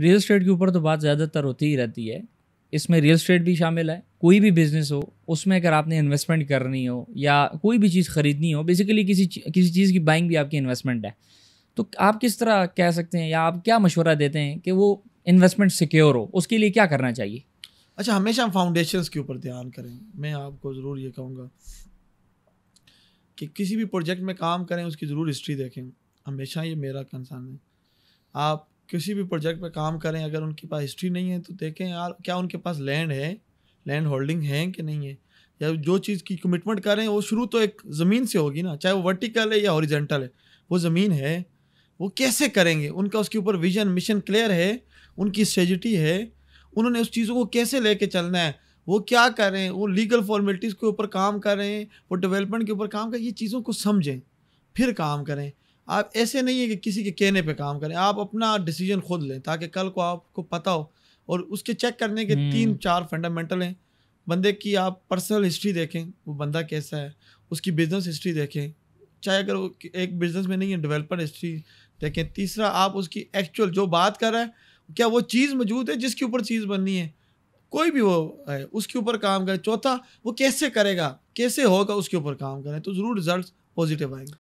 Real estate के ऊपर तो बात ज़्यादातर होती ही रहती है इसमें रियल स्टेट भी शामिल है कोई भी बिज़नेस हो उसमें अगर आपने इन्वेस्टमेंट करनी हो या कोई भी चीज़ ख़रीदनी हो बेसिकली किसी किसी चीज़ की बाइंग भी आपकी इन्वेस्टमेंट है तो आप किस तरह कह सकते हैं या आप क्या मशवरा देते हैं कि वो इन्वेस्टमेंट सिक्योर हो उसके लिए क्या करना चाहिए अच्छा हमेशा हम फाउंडेशन के ऊपर ध्यान करें मैं आपको ज़रूर ये कहूँगा कि किसी भी प्रोजेक्ट में काम करें उसकी ज़रूर हिस्ट्री देखें हमेशा ये मेरा कंसर्न है आप किसी भी प्रोजेक्ट पे काम करें अगर उनके पास हिस्ट्री नहीं है तो देखें यार क्या उनके पास लैंड है लैंड होल्डिंग है कि नहीं है या जो चीज़ की कमिटमेंट करें वो शुरू तो एक ज़मीन से होगी ना चाहे वो वर्टिकल है या ओरिजेंटल है वो ज़मीन है वो कैसे करेंगे उनका उसके ऊपर विजन मिशन क्लियर है उनकी स्ट्रेजिटी है उन्होंने उस चीज़ों को कैसे लेके चलना है वो क्या करें वो लीगल फॉर्मेलिटीज़ के ऊपर काम करें वो डेवलपमेंट के ऊपर काम करें ये चीज़ों को समझें फिर काम करें आप ऐसे नहीं है कि किसी के कहने पे काम करें आप अपना डिसीजन खुद लें ताकि कल को आपको पता हो और उसके चेक करने के तीन हम्म। चार फंडामेंटल हैं बंदे की आप पर्सनल हिस्ट्री देखें वो बंदा कैसा है उसकी बिजनेस हिस्ट्री देखें चाहे अगर वो एक बिजनेस में नहीं है डेवलपर हिस्ट्री देखें तीसरा आप उसकी एक्चुअल जो बात कर रहा है क्या वो चीज़ मौजूद है जिसके ऊपर चीज़ बननी है कोई भी वो है उसके ऊपर काम करें चौथा वो कैसे करेगा कैसे होगा उसके ऊपर काम करें तो ज़रूर रिजल्ट पॉजिटिव आएंगे